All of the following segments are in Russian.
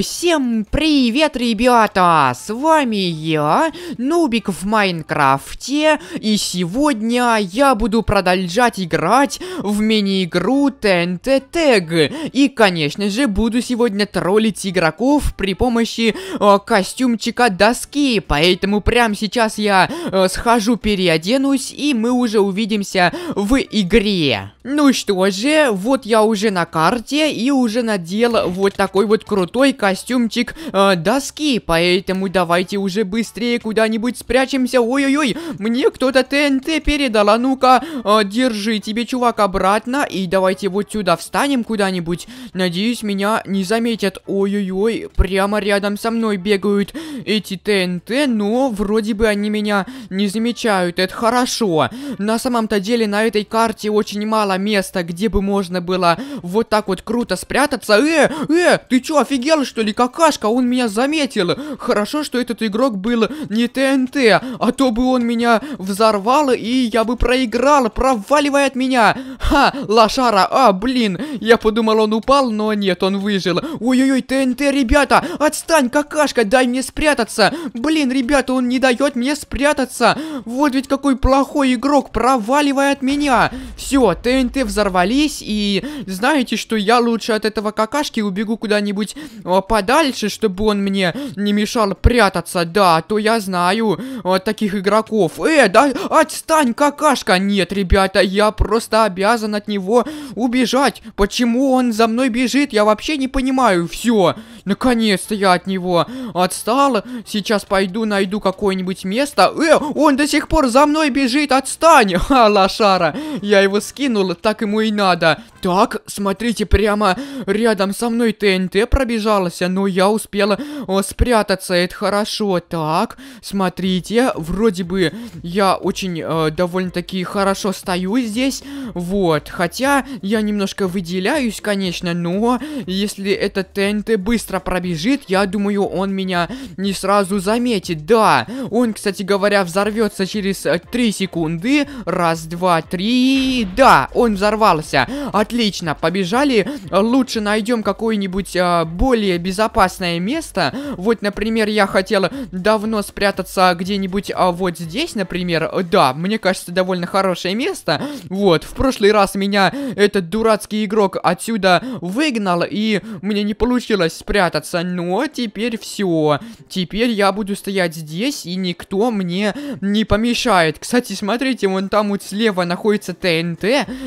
Всем привет, ребята! С вами я, Нубик в Майнкрафте, и сегодня я буду продолжать играть в мини-игру TNT Tag. И, конечно же, буду сегодня троллить игроков при помощи э, костюмчика доски, поэтому прямо сейчас я э, схожу, переоденусь, и мы уже увидимся в игре. Ну что же, вот я уже на карте, и уже надел вот такой вот крутой костюмчик э, доски, поэтому давайте уже быстрее куда-нибудь спрячемся. Ой-ой-ой, мне кто-то ТНТ передал, а ну-ка, э, держи тебе, чувак, обратно, и давайте вот сюда встанем куда-нибудь. Надеюсь, меня не заметят. Ой-ой-ой, прямо рядом со мной бегают эти ТНТ, но вроде бы они меня не замечают, это хорошо. На самом-то деле на этой карте очень мало места, где бы можно было вот так вот круто спрятаться. Э, э, ты чё, офигел? что ли, какашка, он меня заметил. Хорошо, что этот игрок был не ТНТ, а то бы он меня взорвал, и я бы проиграл, проваливая от меня. Ха, лошара, а, блин. Я подумал, он упал, но нет, он выжил. Ой-ой-ой, ТНТ, ребята, отстань, какашка, дай мне спрятаться. Блин, ребята, он не дает мне спрятаться. Вот ведь какой плохой игрок, проваливая от меня. Все, ТНТ взорвались, и знаете, что я лучше от этого какашки убегу куда-нибудь а подальше, чтобы он мне не мешал прятаться, да, то я знаю вот э, таких игроков. Э, да, отстань, какашка! Нет, ребята, я просто обязан от него убежать. Почему он за мной бежит, я вообще не понимаю. Все, наконец-то я от него отстал. Сейчас пойду найду какое-нибудь место. Э, он до сих пор за мной бежит, отстань! Ха, лошара, я его скинул, так ему и надо. Так, смотрите, прямо рядом со мной ТНТ пробежался, но я успела о, э, спрятаться, это хорошо. Так, смотрите, вроде бы я очень э, довольно-таки хорошо стою здесь, вот. Хотя я немножко выделяюсь, конечно, но если этот ТНТ быстро пробежит, я думаю, он меня не сразу заметит. Да, он, кстати говоря, взорвется через 3 э, секунды. Раз, два, три. Да, он взорвался. Отлично Отлично, побежали. Лучше найдем какое-нибудь а, более безопасное место. Вот, например, я хотела давно спрятаться где-нибудь а, вот здесь, например. Да, мне кажется, довольно хорошее место. Вот, в прошлый раз меня этот дурацкий игрок отсюда выгнал, и мне не получилось спрятаться. Но ну, а теперь все. Теперь я буду стоять здесь, и никто мне не помешает. Кстати, смотрите, вон там вот слева находится ТНТ,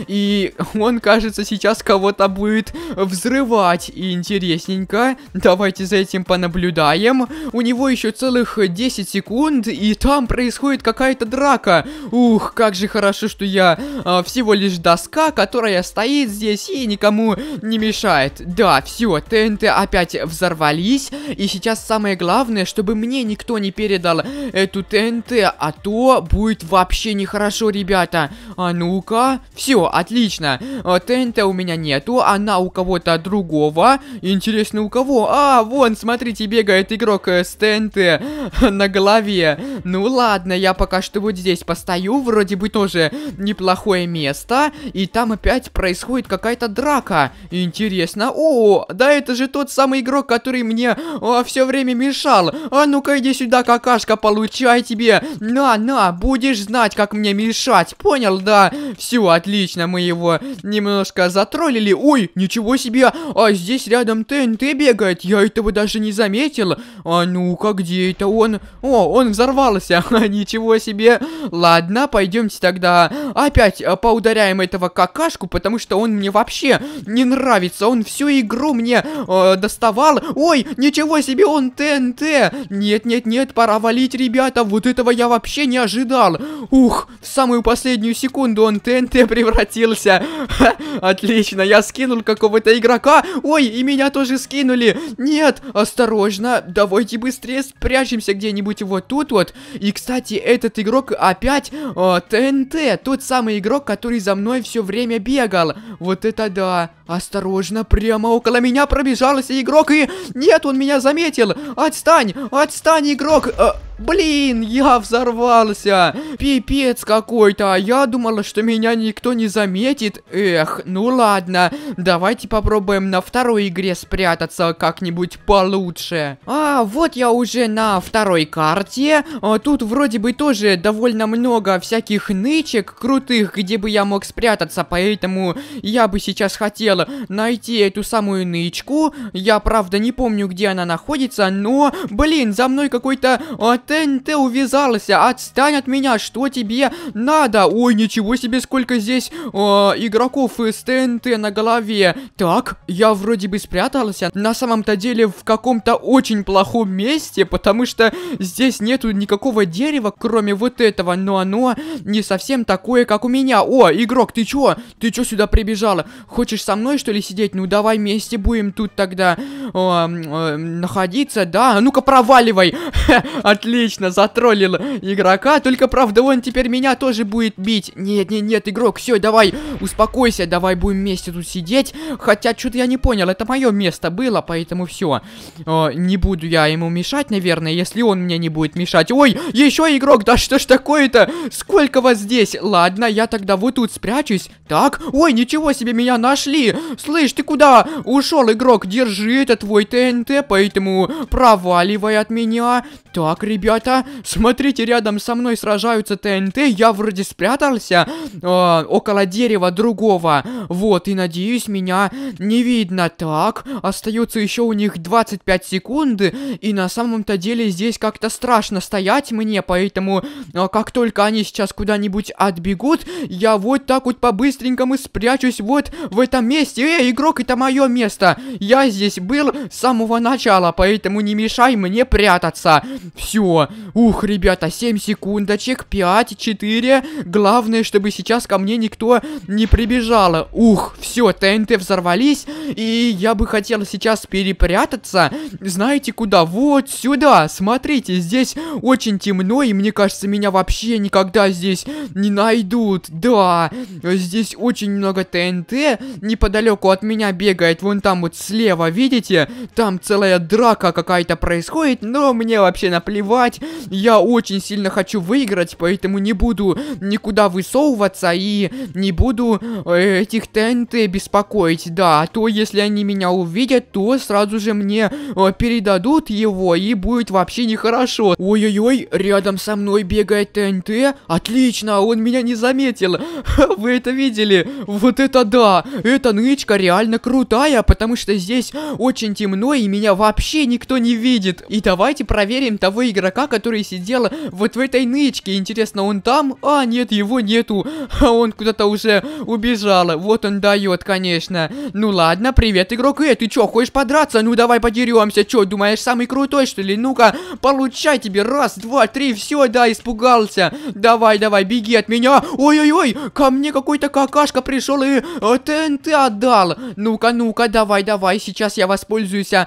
и он, кажется, кажется, сейчас кого-то будет взрывать. И интересненько. Давайте за этим понаблюдаем. У него еще целых 10 секунд, и там происходит какая-то драка. Ух, как же хорошо, что я а, всего лишь доска, которая стоит здесь и никому не мешает. Да, все, ТНТ опять взорвались. И сейчас самое главное, чтобы мне никто не передал эту ТНТ, а то будет вообще нехорошо, ребята. А ну-ка, все, отлично. А, ТНТ камень у меня нету, она у кого-то другого. Интересно, у кого? А, вон, смотрите, бегает игрок э, с ТНТ на голове. Ну ладно, я пока что вот здесь постою, вроде бы тоже неплохое место. И там опять происходит какая-то драка. Интересно. О, да это же тот самый игрок, который мне а, все время мешал. А ну-ка иди сюда, какашка, получай тебе. На, на, будешь знать, как мне мешать. Понял, да? Все, отлично, мы его немножко немножко затроллили. Ой, ничего себе, а здесь рядом ТНТ бегает, я этого даже не заметил. А ну-ка, где это он? О, он взорвался, ничего себе. Ладно, пойдемте тогда опять э, поударяем этого какашку, потому что он мне вообще не нравится. Он всю игру мне э, доставал. Ой, ничего себе, он ТНТ. Нет-нет-нет, пора валить, ребята. Вот этого я вообще не ожидал. Ух, в самую последнюю секунду он ТНТ превратился. Отлично, я скинул какого-то игрока. Ой, и меня тоже скинули. Нет, осторожно. Давайте быстрее спрячемся где-нибудь вот тут вот. И, кстати, этот игрок опять э, ТНТ. Тот самый игрок, который за мной все время бегал. Вот это да. Осторожно, прямо около меня пробежался игрок и... Нет, он меня заметил. Отстань, отстань, игрок. Э, Блин, я взорвался. Пипец какой-то. Я думала, что меня никто не заметит. Эх, ну ладно. Давайте попробуем на второй игре спрятаться как-нибудь получше. А, вот я уже на второй карте. А, тут вроде бы тоже довольно много всяких нычек крутых, где бы я мог спрятаться. Поэтому я бы сейчас хотела найти эту самую нычку. Я, правда, не помню, где она находится, но... Блин, за мной какой-то... А, ТНТ увязался, а отстань от меня, что тебе надо? Ой, ничего себе, сколько здесь э, игроков с ТНТ на голове. Так, я вроде бы спрятался, а на самом-то деле в каком-то очень плохом месте, потому что здесь нету никакого дерева, кроме вот этого, но оно не совсем такое, как у меня. О, игрок, ты чё? Ты чё сюда прибежала? Хочешь со мной, что ли, сидеть? Ну, давай вместе будем тут тогда э, э, находиться, да? А ну-ка, проваливай! Отлично! Отлично, затроллил игрока. Только, правда, он теперь меня тоже будет бить. Нет, нет, нет, игрок, все, давай, успокойся, давай будем вместе тут сидеть. Хотя, что-то я не понял, это мое место было, поэтому все. Э, не буду я ему мешать, наверное, если он мне не будет мешать. Ой, еще игрок, да что ж такое-то? Сколько вас здесь? Ладно, я тогда вот тут спрячусь. Так, ой, ничего себе, меня нашли. Слышь, ты куда? Ушел игрок, держи, это твой ТНТ, поэтому проваливай от меня. Так, ребят ребята, смотрите, рядом со мной сражаются ТНТ, я вроде спрятался э, около дерева другого. Вот, и надеюсь, меня не видно. Так, остается еще у них 25 секунд, и на самом-то деле здесь как-то страшно стоять мне, поэтому э, как только они сейчас куда-нибудь отбегут, я вот так вот по-быстренькому спрячусь вот в этом месте. Эй, игрок, это мое место. Я здесь был с самого начала, поэтому не мешай мне прятаться. Все, Ух, ребята, 7 секундочек, 5, 4. Главное, чтобы сейчас ко мне никто не прибежало. Ух, все, ТНТ взорвались, и я бы хотел сейчас перепрятаться. Знаете куда? Вот сюда, смотрите, здесь очень темно, и мне кажется, меня вообще никогда здесь не найдут. Да, здесь очень много ТНТ, неподалеку от меня бегает, вон там вот слева, видите? Там целая драка какая-то происходит, но мне вообще наплевать играть. Я очень сильно хочу выиграть, поэтому не буду никуда высовываться и не буду э, этих ТНТ беспокоить. Да, а то если они меня увидят, то сразу же мне э, передадут его и будет вообще нехорошо. Ой-ой-ой, рядом со мной бегает ТНТ. Отлично, он меня не заметил. Вы это видели? Вот это да! Эта нычка реально крутая, потому что здесь очень темно и меня вообще никто не видит. И давайте проверим того игрока, чувака, который сидел вот в этой нычке. Интересно, он там? А, нет, его нету. А он куда-то уже убежал. Вот он дает, конечно. Ну ладно, привет, игрок. Э, ты чё, хочешь подраться? Ну давай подеремся. Чё, думаешь, самый крутой, что ли? Ну-ка, получай тебе. Раз, два, три, все, да, испугался. Давай, давай, беги от меня. Ой-ой-ой, ко мне какой-то какашка пришел и э, ТНТ отдал. Ну-ка, ну-ка, давай, давай. Сейчас я воспользуюсь э,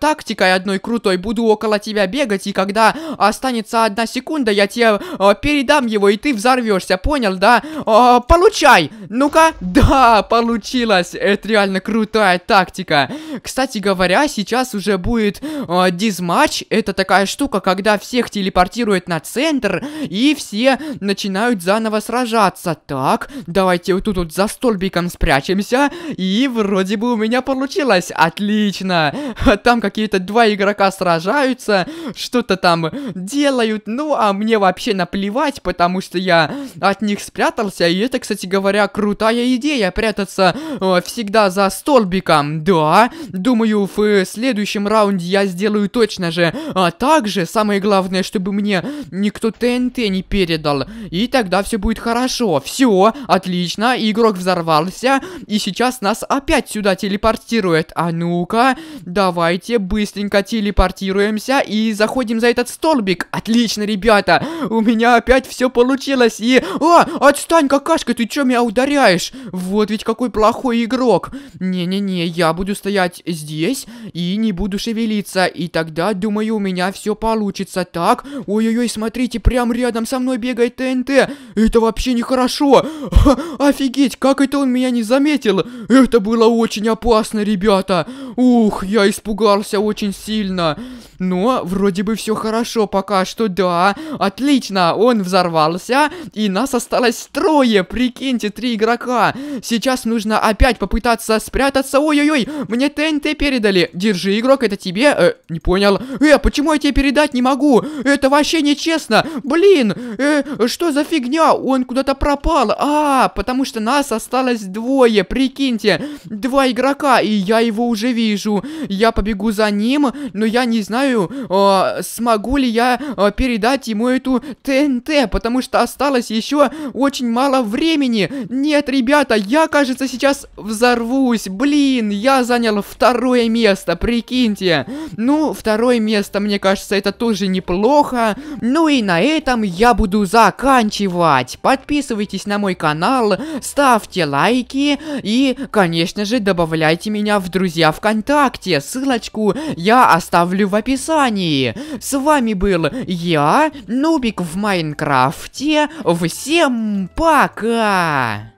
тактикой одной крутой. Буду около тебя бегать, и когда а останется одна секунда, я тебе э, передам его, и ты взорвешься, понял, да? Э, получай! Ну-ка! Да, получилось! Это реально крутая тактика. Кстати говоря, сейчас уже будет э, дизматч. Это такая штука, когда всех телепортируют на центр, и все начинают заново сражаться. Так, давайте вот тут вот за столбиком спрячемся, и вроде бы у меня получилось. Отлично! Там какие-то два игрока сражаются, что-то там делают, ну, а мне вообще наплевать, потому что я от них спрятался, и это, кстати говоря, крутая идея, прятаться э, всегда за столбиком, да, думаю, в э, следующем раунде я сделаю точно же, а также, самое главное, чтобы мне никто ТНТ не передал, и тогда все будет хорошо, все, отлично, игрок взорвался, и сейчас нас опять сюда телепортирует, а ну-ка, давайте быстренько телепортируемся и заходим за этот столбик, столбик. Отлично, ребята. У меня опять все получилось. И... о, а, отстань, какашка, ты чё меня ударяешь? Вот ведь какой плохой игрок. Не-не-не, я буду стоять здесь и не буду шевелиться. И тогда, думаю, у меня все получится. Так, ой-ой-ой, смотрите, прям рядом со мной бегает ТНТ. Это вообще нехорошо. Офигеть, как это он меня не заметил? Это было очень опасно, ребята. Ух, я испугался очень сильно. Но вроде бы все хорошо хорошо пока что, да. Отлично, он взорвался, и нас осталось трое, прикиньте, три игрока. Сейчас нужно опять попытаться спрятаться. Ой-ой-ой, мне ТНТ передали. Держи, игрок, это тебе. Э, не понял. Э, а почему я тебе передать не могу? Это вообще нечестно. Блин, э, что за фигня? Он куда-то пропал. А, потому что нас осталось двое, прикиньте. Два игрока, и я его уже вижу. Я побегу за ним, но я не знаю, э, смогу ли ли я э, передать ему эту ТНТ, потому что осталось еще очень мало времени. Нет, ребята, я, кажется, сейчас взорвусь. Блин, я занял второе место, прикиньте. Ну, второе место, мне кажется, это тоже неплохо. Ну и на этом я буду заканчивать. Подписывайтесь на мой канал, ставьте лайки и, конечно же, добавляйте меня в друзья ВКонтакте. Ссылочку я оставлю в описании. С вами вами был я, Нубик в Майнкрафте. Всем пока!